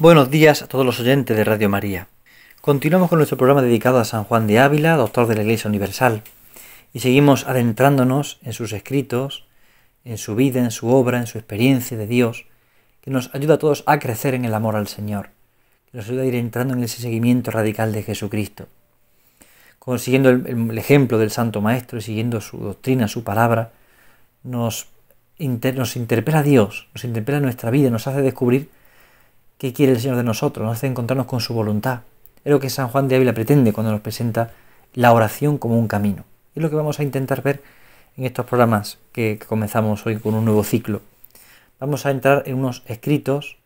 Buenos días a todos los oyentes de Radio María. Continuamos con nuestro programa dedicado a San Juan de Ávila, doctor de la Iglesia Universal, y seguimos adentrándonos en sus escritos, en su vida, en su obra, en su experiencia de Dios, que nos ayuda a todos a crecer en el amor al Señor, que nos ayuda a ir entrando en ese seguimiento radical de Jesucristo. Consiguiendo el, ejemplo del Santo Maestro y siguiendo su doctrina, su palabra, nos, nos interpela a Dios, nos interpela a nuestra vida, nos hace descubrir qué quiere el Señor de nosotros, nos hace encontrarnos con su voluntad. Es lo que San Juan de Ávila pretende cuando nos presenta la oración como un camino. Es lo que vamos a intentar ver en estos programas que comenzamos hoy con un nuevo ciclo. Vamos a entrar en unos escritos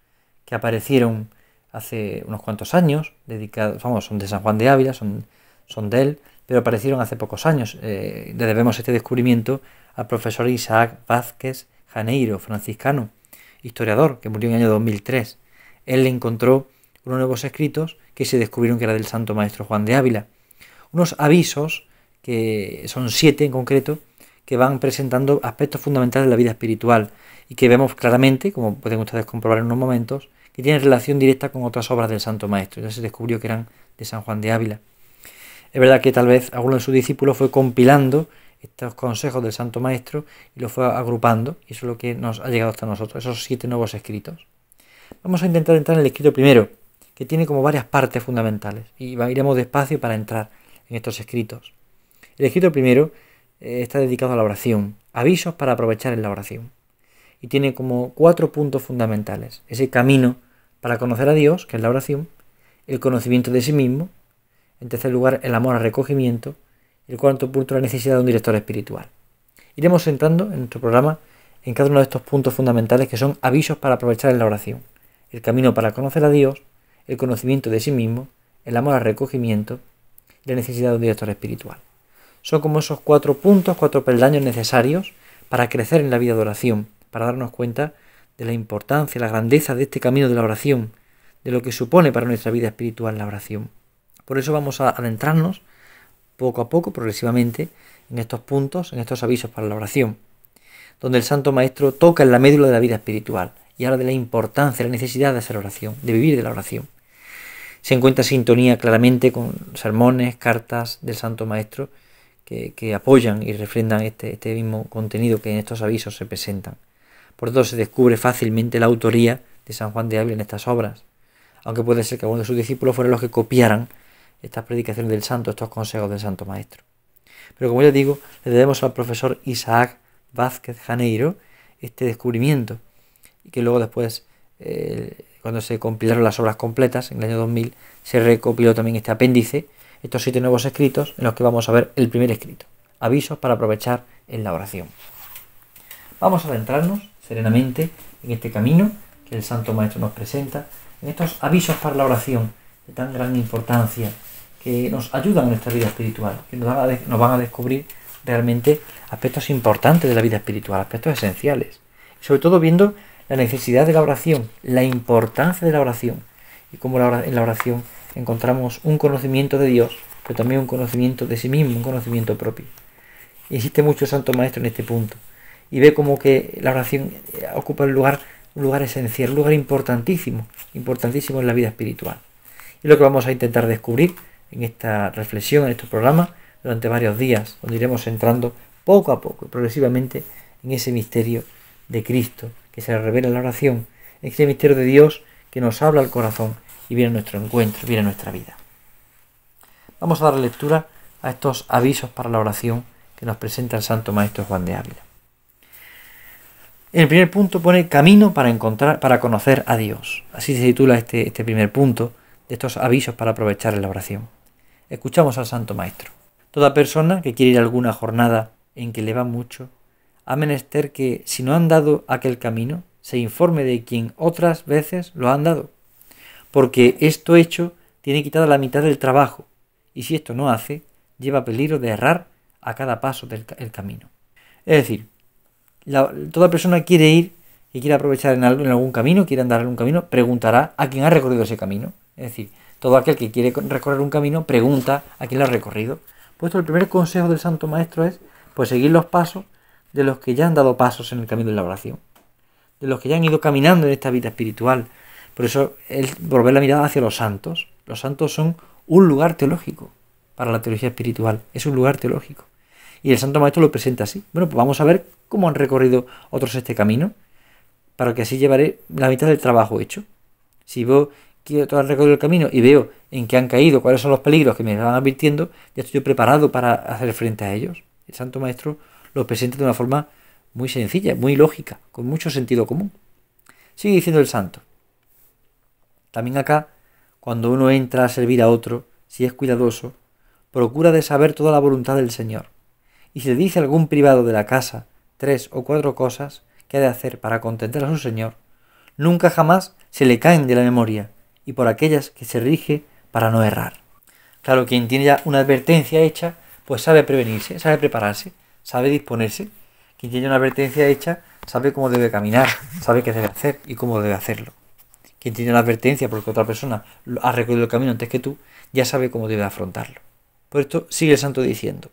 que aparecieron hace unos cuantos años, dedicados, vamos, son de San Juan de Ávila, son, son de él, pero aparecieron hace pocos años. Eh, le debemos este descubrimiento al profesor Isaac Vázquez Janeiro, franciscano, historiador, que murió en el año 2003. Él le encontró unos nuevos escritos que se descubrieron que eran del santo maestro Juan de Ávila. Unos avisos, que son siete en concreto, que van presentando aspectos fundamentales de la vida espiritual y que vemos claramente, como pueden ustedes comprobar en unos momentos, que tienen relación directa con otras obras del Santo Maestro. Ya se descubrió que eran de San Juan de Ávila. Es verdad que tal vez alguno de sus discípulos fue compilando estos consejos del Santo Maestro y los fue agrupando, y eso es lo que nos ha llegado hasta nosotros, esos siete nuevos escritos. Vamos a intentar entrar en el escrito primero, que tiene como varias partes fundamentales, y iremos despacio para entrar en estos escritos. El escrito primero eh, está dedicado a la oración, avisos para aprovechar en la oración, y tiene como cuatro puntos fundamentales. Ese camino para conocer a Dios, que es la oración, el conocimiento de sí mismo, en tercer lugar el amor al recogimiento, y el cuarto punto la necesidad de un director espiritual. Iremos entrando en nuestro programa en cada uno de estos puntos fundamentales que son avisos para aprovechar en la oración el camino para conocer a Dios, el conocimiento de sí mismo, el amor al recogimiento, la necesidad de un director espiritual. Son como esos cuatro puntos, cuatro peldaños necesarios para crecer en la vida de oración, para darnos cuenta de la importancia, la grandeza de este camino de la oración, de lo que supone para nuestra vida espiritual la oración. Por eso vamos a adentrarnos poco a poco, progresivamente, en estos puntos, en estos avisos para la oración, donde el Santo Maestro toca en la médula de la vida espiritual, y habla de la importancia, la necesidad de hacer oración, de vivir de la oración. Se encuentra sintonía claramente con sermones, cartas del Santo Maestro que, apoyan y refrendan este, este, mismo contenido que en estos avisos se presentan. Por todo se descubre fácilmente la autoría de San Juan de Ávila en estas obras, aunque puede ser que algunos de sus discípulos fueran los que copiaran estas predicaciones del santo, estos consejos del santo maestro. Pero como ya digo, le debemos al profesor Isaac Vázquez Janeiro este descubrimiento y que luego después, eh, cuando se compilaron las obras completas en el año 2000, se recopiló también este apéndice, estos siete nuevos escritos, en los que vamos a ver el primer escrito, avisos para aprovechar en la oración. Vamos a adentrarnos serenamente en este camino que el Santo Maestro nos presenta, en estos avisos para la oración de tan gran importancia que nos ayudan en esta vida espiritual, que nos, van a, nos van a descubrir realmente aspectos importantes de la vida espiritual, aspectos esenciales. Sobre todo viendo la necesidad de la oración, la importancia de la oración y cómo en la oración encontramos un conocimiento de Dios, pero también un conocimiento de sí mismo, un conocimiento propio. Existe mucho santo maestro en este punto y ve como que la oración eh, ocupa un lugar, esencial, un lugar importantísimo, importantísimo en la vida espiritual. Y lo que vamos a intentar descubrir en esta reflexión, en este programa, durante varios días, donde iremos entrando poco a poco y progresivamente en ese misterio de Cristo, que se revela en la oración, el este misterio de Dios que nos habla al corazón y viene a nuestro encuentro, viene a nuestra vida. Vamos a dar lectura a estos avisos para la oración que nos presenta el Santo Maestro Juan de Ávila. el primer punto pone camino para encontrar, para conocer a Dios. Así se titula este, este primer punto de estos avisos para aprovechar la oración. Escuchamos al Santo Maestro. Toda persona que quiere ir a alguna jornada en que le va mucho, ha menester que, si no han dado aquel camino, se informe de quien otras veces lo han dado, porque esto hecho tiene quitada la mitad del trabajo, y si esto no hace, lleva peligro de errar a cada paso del camino. Es decir, toda persona quiere ir y quiere aprovechar en, algún camino, quiere andar en algún camino, preguntará a quien ha recorrido ese camino. Es decir, todo aquel que quiere recorrer un camino pregunta a quien lo ha recorrido. Puesto el primer consejo del Santo Maestro es pues seguir los pasos de los que ya han dado pasos en el camino de la oración, de los que ya han ido caminando en esta vida espiritual. Por eso, el volver la mirada hacia los santos. Los santos son un lugar teológico para la teología espiritual, es un lugar teológico. Y el Santo Maestro lo presenta así. Bueno, pues vamos a ver cómo han recorrido otros este camino, para que así llevaré la mitad del trabajo hecho. Si yo quiero recorrido el camino y veo en qué han caído, cuáles son los peligros que me van advirtiendo, ya estoy preparado para hacer frente a ellos. El Santo Maestro lo presenta de una forma muy sencilla, muy lógica, con mucho sentido común. Sigue diciendo el santo. También acá, cuando uno entra a servir a otro, si es cuidadoso, procura de saber toda la voluntad del Señor. Y si le dice a algún privado de la casa tres o cuatro cosas que ha de hacer para contentar a su Señor, nunca jamás se le caen de la memoria y por aquellas que se rige para no errar. Claro, quien tiene ya una advertencia hecha, pues sabe prevenirse, sabe prepararse sabe disponerse. Quien tiene una advertencia hecha sabe cómo debe caminar, sabe qué debe hacer y cómo debe hacerlo. Quien tiene una advertencia porque otra persona ha recorrido el camino antes que tú, ya sabe cómo debe afrontarlo. Por esto sigue el santo diciendo,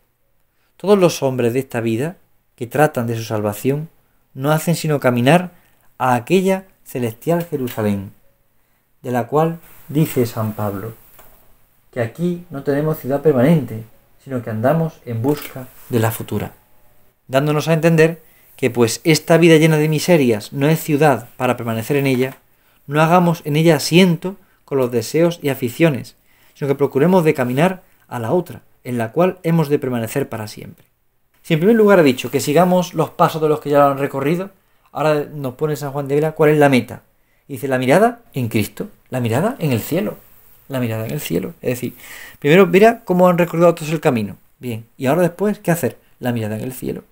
todos los hombres de esta vida que tratan de su salvación no hacen sino caminar a aquella celestial Jerusalén, de la cual dice San Pablo, que aquí no tenemos ciudad permanente, sino que andamos en busca de la futura dándonos a entender que pues esta vida llena de miserias no es ciudad para permanecer en ella, no hagamos en ella asiento con los deseos y aficiones, sino que procuremos de caminar a la otra, en la cual hemos de permanecer para siempre. Si en primer lugar ha dicho que sigamos los pasos de los que ya lo han recorrido, ahora nos pone San Juan de Vera cuál es la meta. dice la mirada en Cristo, la mirada en el cielo, la mirada en el cielo. Es decir, primero mira cómo han recorrido todos el camino. Bien, y ahora después, ¿qué hacer? La mirada en el cielo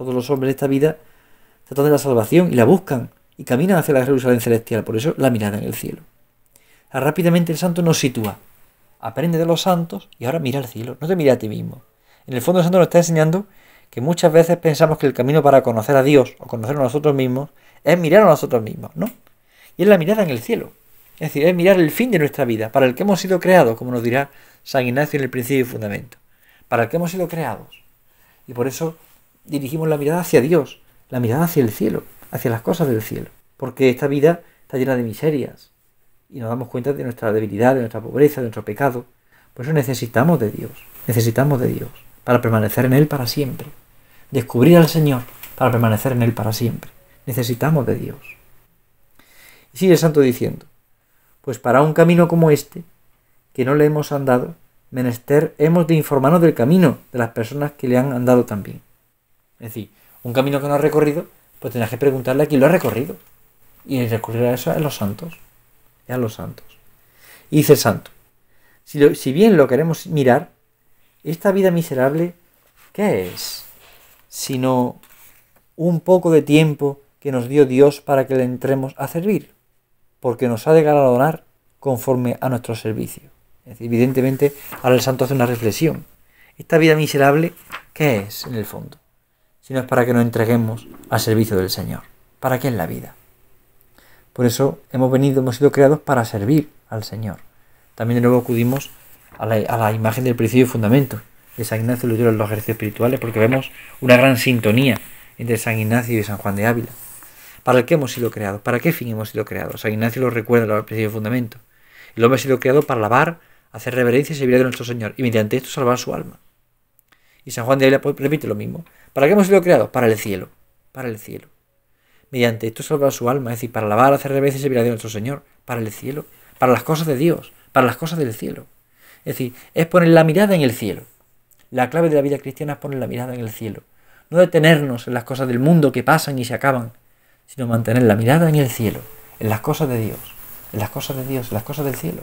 todos los hombres de esta vida tratan de la salvación y la buscan y caminan hacia la Jerusalén celestial, por eso la mirada en el cielo. rápidamente el santo nos sitúa, aprende de los santos y ahora mira al cielo, no te mira a ti mismo. En el fondo el santo nos está enseñando que muchas veces pensamos que el camino para conocer a Dios o conocer a nosotros mismos es mirar a nosotros mismos, ¿no? Y es la mirada en el cielo. Es decir, es mirar el fin de nuestra vida, para el que hemos sido creados, como nos dirá San Ignacio en el principio y fundamento. Para el que hemos sido creados. Y por eso dirigimos la mirada hacia Dios, la mirada hacia el cielo, hacia las cosas del cielo. Porque esta vida está llena de miserias y nos damos cuenta de nuestra debilidad, de nuestra pobreza, de nuestro pecado. Por eso necesitamos de Dios, necesitamos de Dios para permanecer en Él para siempre. Descubrir al Señor para permanecer en Él para siempre. Necesitamos de Dios. Y sigue el santo diciendo, pues para un camino como este, que no le hemos andado, menester hemos de informarnos del camino de las personas que le han andado también. Es decir, un camino que no ha recorrido, pues tendrás que preguntarle a quién lo ha recorrido. Y recurrir a eso es los santos. Es a los santos. Y dice el santo, si, si bien lo queremos mirar, esta vida miserable, ¿qué es? Sino un poco de tiempo que nos dio Dios para que le entremos a servir, porque nos ha de galardonar conforme a nuestro servicio. Es evidentemente, ahora el santo hace una reflexión. Esta vida miserable, ¿qué es en el fondo? sino es para que nos entreguemos al servicio del Señor. ¿Para qué es la vida? Por eso hemos venido, hemos sido creados para servir al Señor. También de nuevo acudimos a la, imagen del principio y fundamento de San Ignacio lo en los ejercicios espirituales, porque vemos una gran sintonía entre San Ignacio y San Juan de Ávila. ¿Para qué hemos sido creados? ¿Para qué fin hemos sido creados? San Ignacio lo recuerda al principio y fundamento. El hombre ha sido creado para lavar, hacer reverencia y servir a nuestro Señor, y mediante esto salvar su alma. Y San Juan de Ávila pues, repite lo mismo. ¿Para qué hemos sido creados? Para el cielo. Para el cielo. Mediante esto salvar su alma, es decir, para lavar, hacer reverencias y servir a Dios nuestro Señor. Para el cielo. Para las cosas de Dios. Para las cosas del cielo. Es decir, es poner la mirada en el cielo. La clave de la vida cristiana es poner la mirada en el cielo. No detenernos en las cosas del mundo que pasan y se acaban, sino mantener la mirada en el cielo, en las cosas de Dios, en las cosas de Dios, en las cosas del cielo.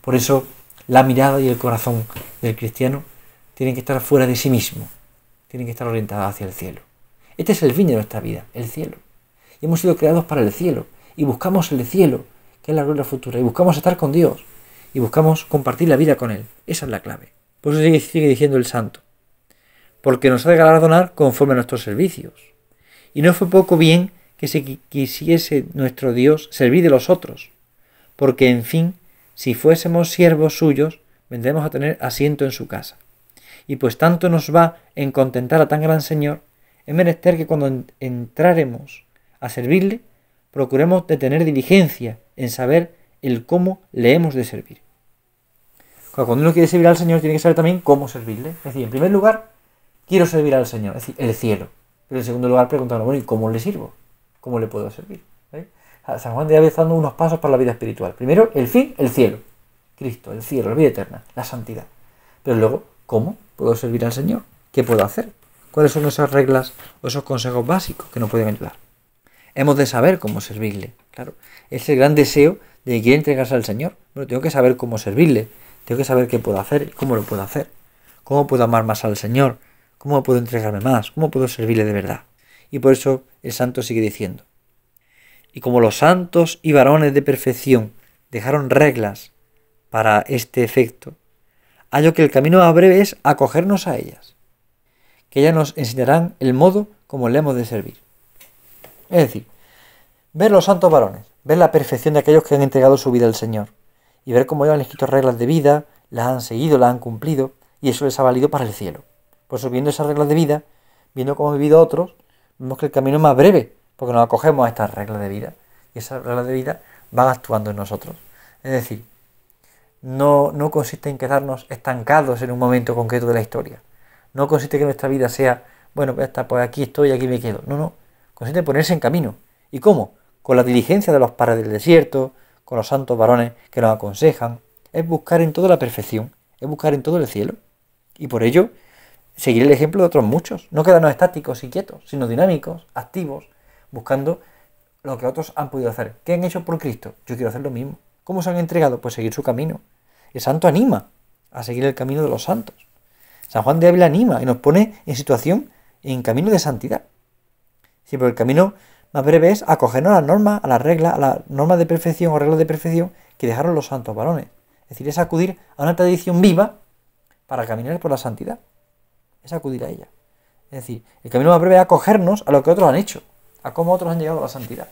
Por eso la mirada y el corazón del cristiano tienen que estar fuera de sí mismo, tienen que estar orientadas hacia el cielo. Este es el fin de nuestra vida, el cielo. Y hemos sido creados para el cielo. Y buscamos el cielo, que es la gloria futura. Y buscamos estar con Dios. Y buscamos compartir la vida con Él. Esa es la clave. Por eso sigue, diciendo el santo. Porque nos ha de galardonar conforme a nuestros servicios. Y no fue poco bien que se quisiese nuestro Dios servir de los otros. Porque, en fin, si fuésemos siervos suyos, vendremos a tener asiento en su casa y pues tanto nos va en contentar a tan gran Señor, es menester que cuando entraremos a servirle, procuremos de tener diligencia en saber el cómo le hemos de servir. Cuando uno quiere servir al Señor, tiene que saber también cómo servirle. Es decir, en primer lugar, quiero servir al Señor, es decir, el cielo. Pero en segundo lugar, preguntarnos, bueno, ¿y cómo le sirvo? ¿Cómo le puedo servir? ¿Eh? San Juan de dando unos pasos para la vida espiritual. Primero, el fin, el cielo. Cristo, el cielo, la vida eterna, la santidad. Pero luego, ¿cómo? ¿Puedo servir al Señor? ¿Qué puedo hacer? ¿Cuáles son esas reglas o esos consejos básicos que nos pueden ayudar? Hemos de saber cómo servirle, claro. Es el gran deseo de que entregarse al Señor. Bueno, tengo que saber cómo servirle, tengo que saber qué puedo hacer y cómo lo puedo hacer. ¿Cómo puedo amar más al Señor? ¿Cómo puedo entregarme más? ¿Cómo puedo servirle de verdad? Y por eso el santo sigue diciendo. Y como los santos y varones de perfección dejaron reglas para este efecto, hallo que el camino más breve es acogernos a ellas, que ellas nos enseñarán el modo como le hemos de servir. Es decir, ver los santos varones, ver la perfección de aquellos que han entregado su vida al Señor, y ver cómo ellos han escrito reglas de vida, las han seguido, las han cumplido, y eso les ha valido para el cielo. Por eso, viendo esas reglas de vida, viendo cómo han vivido otros, vemos que el camino es más breve, porque nos acogemos a estas reglas de vida, y esas reglas de vida van actuando en nosotros. Es decir, no, no consiste en quedarnos estancados en un momento concreto de la historia. No consiste en que nuestra vida sea, bueno, pues, pues, aquí estoy, aquí me quedo. No, no. Consiste en ponerse en camino. ¿Y cómo? Con la diligencia de los padres del desierto, con los santos varones que nos aconsejan. Es buscar en toda la perfección, es buscar en todo el cielo. Y por ello, seguir el ejemplo de otros muchos. No quedarnos estáticos y quietos, sino dinámicos, activos, buscando lo que otros han podido hacer. ¿Qué han hecho por Cristo? Yo quiero hacer lo mismo. ¿Cómo se han entregado? Pues seguir su camino. El santo anima a seguir el camino de los santos. San Juan de Ávila anima y nos pone en situación, en camino de santidad. Sí, el camino más breve es acogernos a la norma, a la regla a las normas de perfección o reglas de perfección que dejaron los santos varones. Es decir, es acudir a una tradición viva para caminar por la santidad. Es acudir a ella. Es decir, el camino más breve es acogernos a lo que otros han hecho, a cómo otros han llegado a la santidad.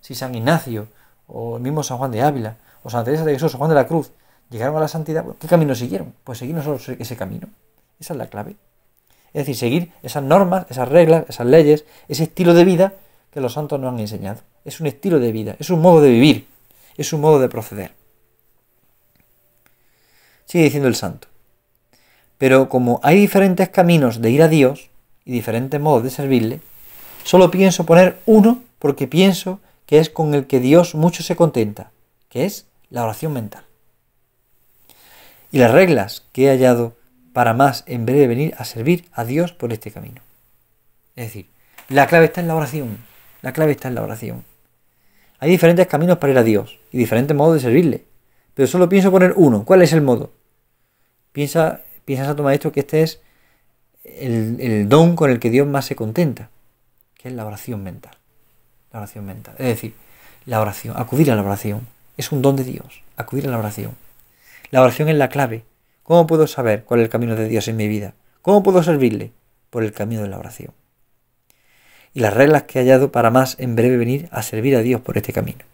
Si San Ignacio o el mismo San Juan de Ávila los Teresa de Jesús, o Juan de la Cruz, llegaron a la santidad, ¿qué camino siguieron? Pues seguir nosotros ese camino. Esa es la clave. Es decir, seguir esas normas, esas reglas, esas leyes, ese estilo de vida que los santos nos han enseñado. Es un estilo de vida, es un modo de vivir, es un modo de proceder. Sigue diciendo el santo. Pero como hay diferentes caminos de ir a Dios y diferentes modos de servirle, solo pienso poner uno porque pienso que es con el que Dios mucho se contenta, que es la oración mental. Y las reglas que he hallado para más en breve venir a servir a Dios por este camino. Es decir, la clave está en la oración. La clave está en la oración. Hay diferentes caminos para ir a Dios y diferentes modos de servirle. Pero solo pienso poner uno. ¿Cuál es el modo? Piensa, a tu Maestro que este es el, el don con el que Dios más se contenta, que es la oración mental. La oración mental. Es decir, la oración, acudir a la oración. Es un don de Dios, acudir a la oración. La oración es la clave. ¿Cómo puedo saber cuál es el camino de Dios en mi vida? ¿Cómo puedo servirle? Por el camino de la oración. Y las reglas que he hallado para más en breve venir a servir a Dios por este camino.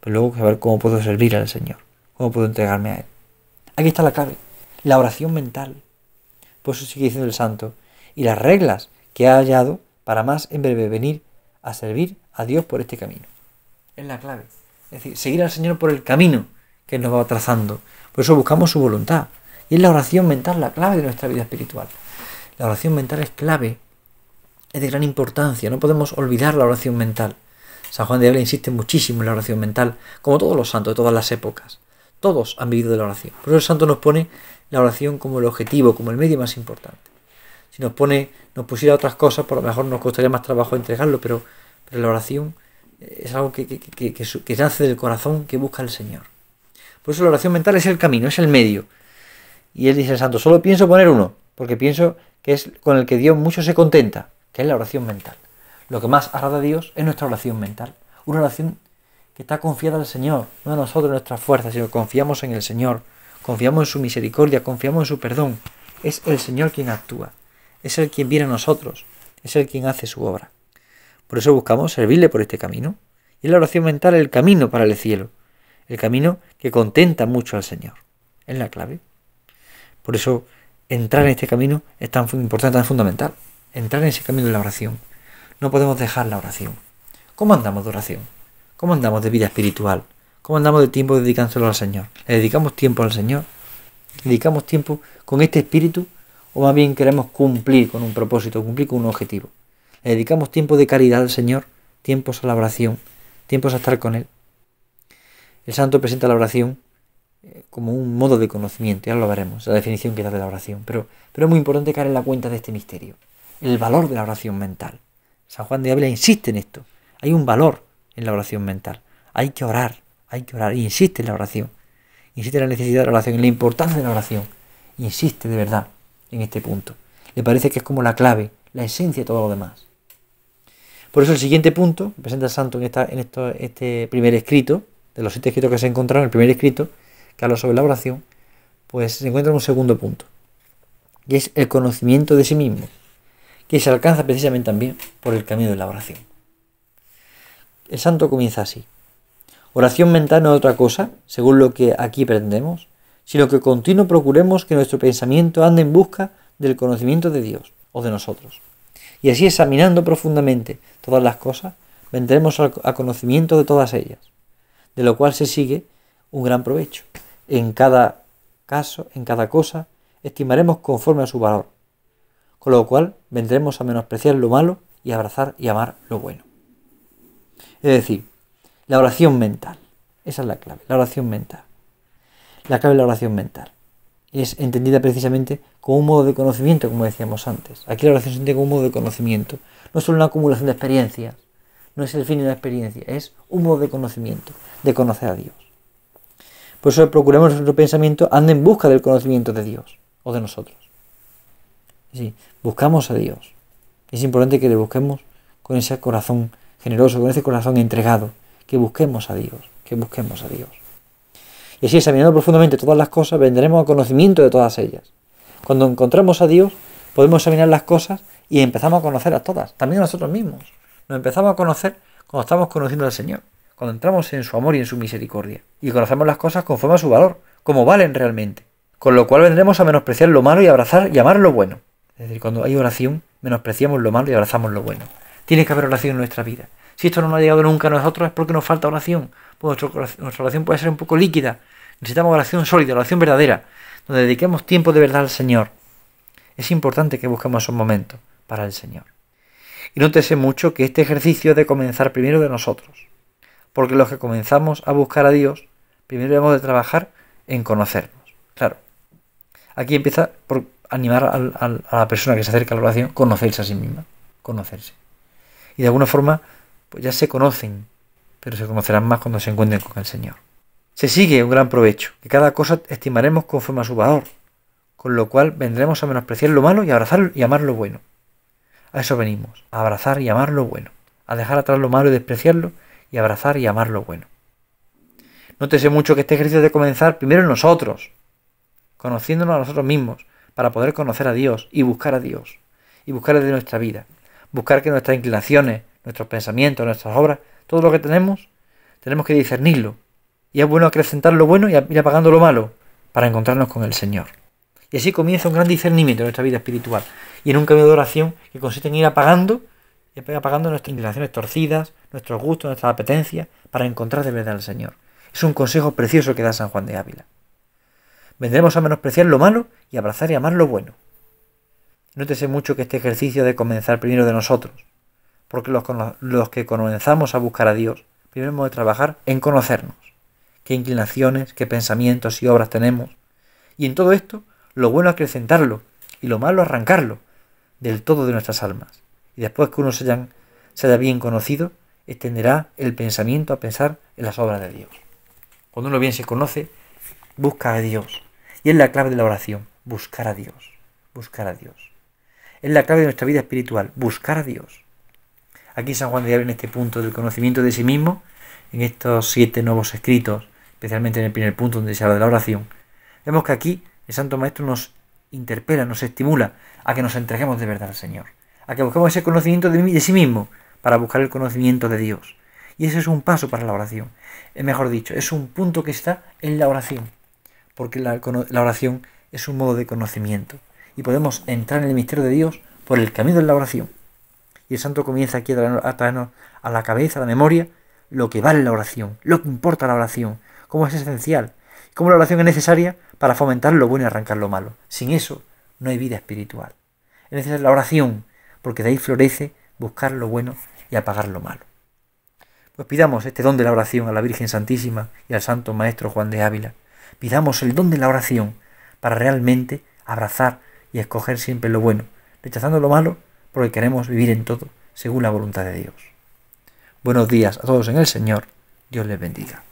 Pues luego saber cómo puedo servir al Señor, cómo puedo entregarme a Él. Aquí está la clave, la oración mental. Por eso sigue diciendo el santo, y las reglas que ha hallado para más en breve venir a servir a Dios por este camino. Es la clave. Es decir, seguir al Señor por el camino que Él nos va trazando. Por eso buscamos su voluntad. Y es la oración mental la clave de nuestra vida espiritual. La oración mental es clave, es de gran importancia. No podemos olvidar la oración mental. San Juan de Ávila insiste muchísimo en la oración mental, como todos los santos de todas las épocas. Todos han vivido de la oración. Por eso el santo nos pone la oración como el objetivo, como el medio más importante. Si nos pone, nos pusiera otras cosas, por lo mejor nos costaría más trabajo entregarlo, pero, pero la oración es algo que, nace del corazón que busca el Señor. Por eso la oración mental es el camino, es el medio. Y él dice el santo, solo pienso poner uno, porque pienso que es con el que Dios mucho se contenta, que es la oración mental. Lo que más agrada a Dios es nuestra oración mental. Una oración que está confiada al Señor, no a nosotros, nuestras fuerzas, sino confiamos en el Señor, confiamos en su misericordia, confiamos en su perdón. Es el Señor quien actúa, es el quien viene a nosotros, es el quien hace su obra. Por eso buscamos servirle por este camino. Y la oración mental es el camino para el cielo, el camino que contenta mucho al Señor. Es la clave. Por eso entrar en este camino es tan importante, tan fundamental. Entrar en ese camino de la oración. No podemos dejar la oración. ¿Cómo andamos de oración? ¿Cómo andamos de vida espiritual? ¿Cómo andamos de tiempo dedicándoselo al Señor? ¿Le dedicamos tiempo al Señor? ¿Dedicamos tiempo con este espíritu? ¿O más bien queremos cumplir con un propósito, cumplir con un objetivo? Le dedicamos tiempo de caridad al Señor, tiempos a la oración, tiempos a estar con Él. El santo presenta la oración eh, como un modo de conocimiento, ya lo veremos, la definición que da de la oración, pero, pero es muy importante caer en la cuenta de este misterio, el valor de la oración mental. San Juan de Ávila insiste en esto, hay un valor en la oración mental, hay que orar, hay que orar, insiste en la oración, insiste en la necesidad de la oración, en la importancia de la oración, insiste de verdad en este punto. Le parece que es como la clave, la esencia de todo lo demás. Por eso el siguiente punto que presenta Santo en, en esto, este primer escrito, de los siete escritos que se encontraron, el primer escrito, que habla sobre la oración, pues se encuentra en un segundo punto, y es el conocimiento de sí mismo, que se alcanza precisamente también por el camino de la oración. El santo comienza así. Oración mental no es otra cosa, según lo que aquí pretendemos, sino que continuo procuremos que nuestro pensamiento ande en busca del conocimiento de Dios o de nosotros y así examinando profundamente todas las cosas, vendremos a conocimiento de todas ellas, de lo cual se sigue un gran provecho. En cada caso, en cada cosa, estimaremos conforme a su valor, con lo cual vendremos a menospreciar lo malo y abrazar y amar lo bueno. Es decir, la oración mental, esa es la clave, la oración mental. La clave es la oración mental es entendida precisamente como un modo de conocimiento, como decíamos antes. Aquí la oración se entiende como un modo de conocimiento. No es solo una acumulación de experiencias, no es el fin de la experiencia, es un modo de conocimiento, de conocer a Dios. Por eso procuramos nuestro pensamiento ande en busca del conocimiento de Dios o de nosotros. Sí, buscamos a Dios. Es importante que le busquemos con ese corazón generoso, con ese corazón entregado, que busquemos a Dios, que busquemos a Dios. Y así examinando profundamente todas las cosas, vendremos a conocimiento de todas ellas. Cuando encontramos a Dios, podemos examinar las cosas y empezamos a conocer a todas, también a nosotros mismos. Nos empezamos a conocer cuando estamos conociendo al Señor, cuando entramos en su amor y en su misericordia, y conocemos las cosas conforme a su valor, como valen realmente. Con lo cual vendremos a menospreciar lo malo y abrazar y amar lo bueno. Es decir, cuando hay oración, menospreciamos lo malo y abrazamos lo bueno. Tiene que haber oración en nuestra vida. Si esto no nos ha llegado nunca a nosotros es porque nos falta oración. Pues nuestra oración puede ser un poco líquida. Necesitamos oración sólida, oración verdadera, donde dediquemos tiempo de verdad al Señor. Es importante que busquemos esos momentos para el Señor. Y nótese mucho que este ejercicio ha de comenzar primero de nosotros. Porque los que comenzamos a buscar a Dios, primero debemos de trabajar en conocernos. Claro, aquí empieza por animar a, la persona que se acerca a la oración, conocerse a sí misma, conocerse. Y de alguna forma pues ya se conocen, pero se conocerán más cuando se encuentren con el Señor. Se sigue un gran provecho, que cada cosa estimaremos conforme a su valor, con lo cual vendremos a menospreciar lo malo y abrazar y amar lo bueno. A eso venimos, a abrazar y amar lo bueno, a dejar atrás lo malo y despreciarlo, y abrazar y amar lo bueno. Nótese mucho que este ejercicio de comenzar primero en nosotros, conociéndonos a nosotros mismos, para poder conocer a Dios y buscar a Dios, y buscar de nuestra vida, buscar que nuestras inclinaciones, nuestros pensamientos, nuestras obras, todo lo que tenemos, tenemos que discernirlo. Y es bueno acrecentar lo bueno y ir apagando lo malo para encontrarnos con el Señor. Y así comienza un gran discernimiento en nuestra vida espiritual y en un cambio de oración que consiste en ir apagando y apagando nuestras inclinaciones torcidas, nuestros gustos, nuestras apetencias, para encontrar de verdad al Señor. Es un consejo precioso que da San Juan de Ávila. Vendremos a menospreciar lo malo y abrazar y amar lo bueno. Nótese mucho que este ejercicio de comenzar primero de nosotros, porque los, que comenzamos a buscar a Dios, primero hemos de trabajar en conocernos. Qué inclinaciones, qué pensamientos y obras tenemos. Y en todo esto, lo bueno es acrecentarlo y lo malo arrancarlo del todo de nuestras almas. Y después que uno se, se haya bien conocido, extenderá el pensamiento a pensar en las obras de Dios. Cuando uno bien se conoce, busca a Dios. Y es la clave de la oración, buscar a Dios, buscar a Dios. Es la clave de nuestra vida espiritual, buscar a Dios. Aquí San Juan de en este punto del conocimiento de sí mismo, en estos siete nuevos escritos, especialmente en el primer punto donde se habla de la oración, vemos que aquí el Santo Maestro nos interpela, nos estimula a que nos entreguemos de verdad al Señor, a que busquemos ese conocimiento de, sí mismo para buscar el conocimiento de Dios. Y ese es un paso para la oración. es eh, mejor dicho, es un punto que está en la oración, porque la oración es un modo de conocimiento. Y podemos entrar en el misterio de Dios por el camino de la oración. Y el santo comienza aquí a traernos a la cabeza, a la memoria, lo que vale la oración, lo que importa la oración, cómo es esencial, cómo la oración es necesaria para fomentar lo bueno y arrancar lo malo. Sin eso no hay vida espiritual. Es necesaria la oración, porque de ahí florece buscar lo bueno y apagar lo malo. Pues pidamos este don de la oración a la Virgen Santísima y al Santo Maestro Juan de Ávila. Pidamos el don de la oración para realmente abrazar y escoger siempre lo bueno, rechazando lo malo porque queremos vivir en todo según la voluntad de Dios. Buenos días a todos en el Señor. Dios les bendiga.